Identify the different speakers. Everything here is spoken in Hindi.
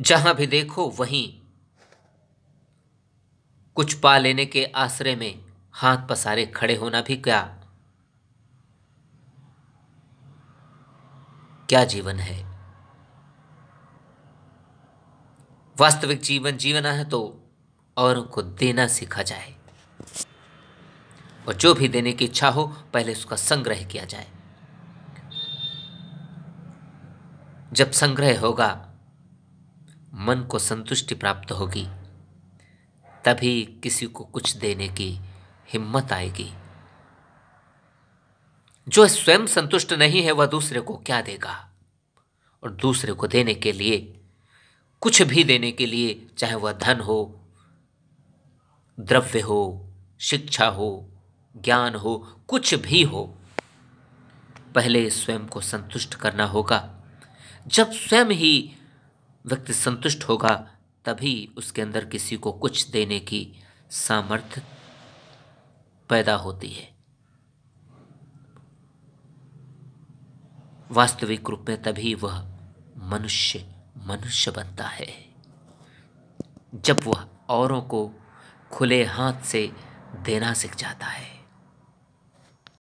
Speaker 1: जहां भी देखो वहीं कुछ पा लेने के आश्रय में हाथ पसारे खड़े होना भी क्या क्या जीवन है वास्तविक जीवन जीवना है तो और को देना सीखा जाए और जो भी देने की इच्छा हो पहले उसका संग्रह किया जाए जब संग्रह होगा मन को संतुष्टि प्राप्त होगी तभी किसी को कुछ देने की हिम्मत आएगी जो स्वयं संतुष्ट नहीं है वह दूसरे को क्या देगा और दूसरे को देने के लिए कुछ भी देने के लिए चाहे वह धन हो द्रव्य हो शिक्षा हो ज्ञान हो कुछ भी हो पहले स्वयं को संतुष्ट करना होगा जब स्वयं ही व्यक्ति संतुष्ट होगा तभी उसके अंदर किसी को कुछ देने की सामर्थ्य पैदा होती है वास्तविक रूप में तभी वह मनुष्य मनुष्य बनता है जब वह औरों को खुले हाथ से देना सीख जाता है